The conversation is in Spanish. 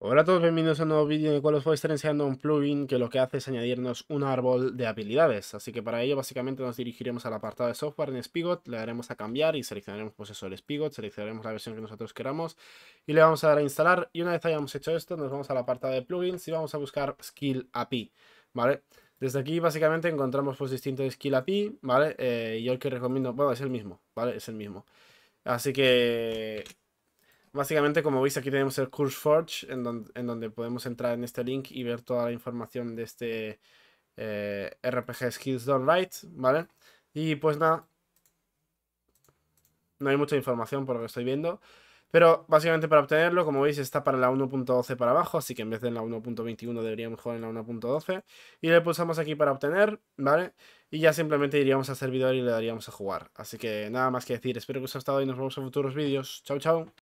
Hola a todos, bienvenidos a un nuevo vídeo en el cual os voy a estar enseñando un plugin que lo que hace es añadirnos un árbol de habilidades. Así que para ello básicamente nos dirigiremos al apartado de software en Spigot, le daremos a cambiar y seleccionaremos pues Spigot, seleccionaremos la versión que nosotros queramos y le vamos a dar a instalar. Y una vez hayamos hecho esto, nos vamos a la apartado de plugins y vamos a buscar Skill API, ¿vale? Desde aquí básicamente encontramos pues distintos Skill API, ¿vale? Eh, yo el que recomiendo, bueno, es el mismo, ¿vale? Es el mismo. Así que Básicamente, como veis, aquí tenemos el Curse Forge, en donde, podemos entrar en este link y ver toda la información de este eh, RPG Skills Done Right, ¿vale? Y pues nada, no hay mucha información por lo que estoy viendo. Pero básicamente para obtenerlo, como veis, está para la 1.12 para abajo, así que en vez de en la 1.21 deberíamos jugar en la 1.12. Y le pulsamos aquí para obtener, ¿vale? Y ya simplemente iríamos al servidor y le daríamos a jugar. Así que nada más que decir, espero que os haya estado y nos vemos en futuros vídeos. Chao, chao.